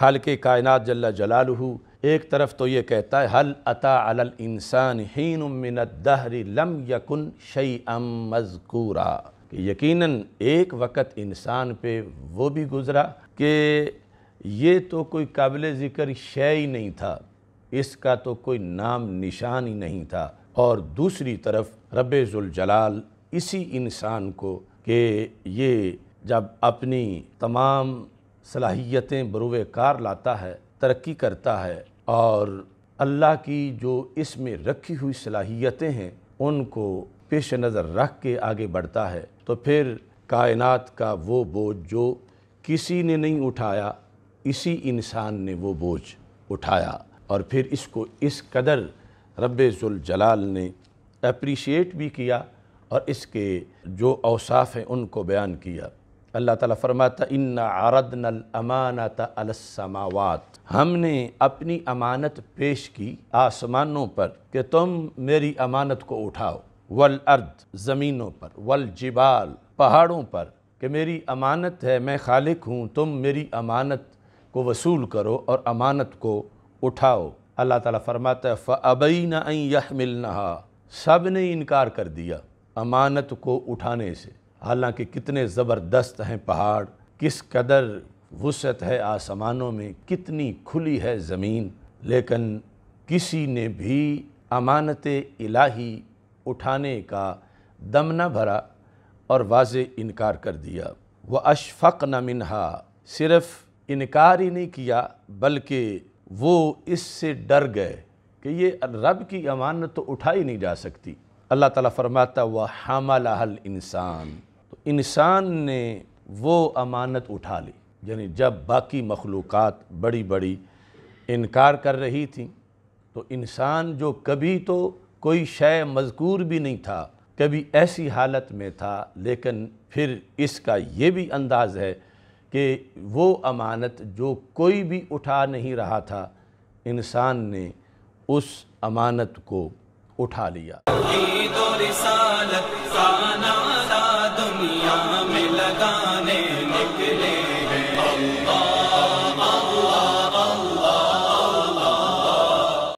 خالق کائنات جل جلالہ ایک طرف تو یہ کہتا ہے یکن شی مذکورا کہ یقیناً ایک وقت انسان پہ وہ بھی گزرا کہ یہ تو کوئی قابل ذکر شے ہی نہیں تھا اس کا تو کوئی نام نشان ہی نہیں تھا اور دوسری طرف رب زلجلال اسی انسان کو کہ یہ جب اپنی تمام صلاحیتیں کار لاتا ہے ترقی کرتا ہے اور اللہ کی جو اس میں رکھی ہوئی صلاحیتیں ہیں ان کو پیش نظر رکھ کے آگے بڑھتا ہے تو پھر کائنات کا وہ بوجھ جو کسی نے نہیں اٹھایا اسی انسان نے وہ بوجھ اٹھایا اور پھر اس کو اس قدر رب ذوالجلال نے اپریشیٹ بھی کیا اور اس کے جو اوصاف ہیں ان کو بیان کیا اللہ تعالیٰ فرماتا الامانت علی السماوات ہم نے اپنی امانت پیش کی آسمانوں پر کہ تم میری امانت کو اٹھاؤ والارد زمینوں پر والجبال پہاڑوں پر کہ میری امانت ہے میں خالق ہوں تم میری امانت کو وصول کرو اور امانت کو اٹھاؤ اللہ تعالیٰ فرماتا ہے فَأَبَيْنَ أَن يَحْمِلْنَهَا سب نے انکار کر دیا امانت کو اٹھانے سے حالانکہ کتنے زبردست ہیں پہاڑ کس قدر وسعت ہے آسمانوں میں کتنی کھلی ہے زمین لیکن کسی نے بھی امانت الہی اٹھانے کا دم نہ بھرا اور واضح انکار کر دیا وہ اشفق نہ منہا صرف انکار ہی نہیں کیا بلکہ وہ اس سے ڈر گئے کہ یہ رب کی امانت تو اٹھائی نہیں جا سکتی اللہ تعالیٰ فرماتا ہوا حاملہ الانسان انسان انسان نے وہ امانت اٹھا لی یعنی جب باقی مخلوقات بڑی بڑی انکار کر رہی تھیں تو انسان جو کبھی تو کوئی شے مذکور بھی نہیں تھا کبھی ایسی حالت میں تھا لیکن پھر اس کا یہ بھی انداز ہے کہ وہ امانت جو کوئی بھی اٹھا نہیں رہا تھا انسان نے اس امانت کو اٹھا لیا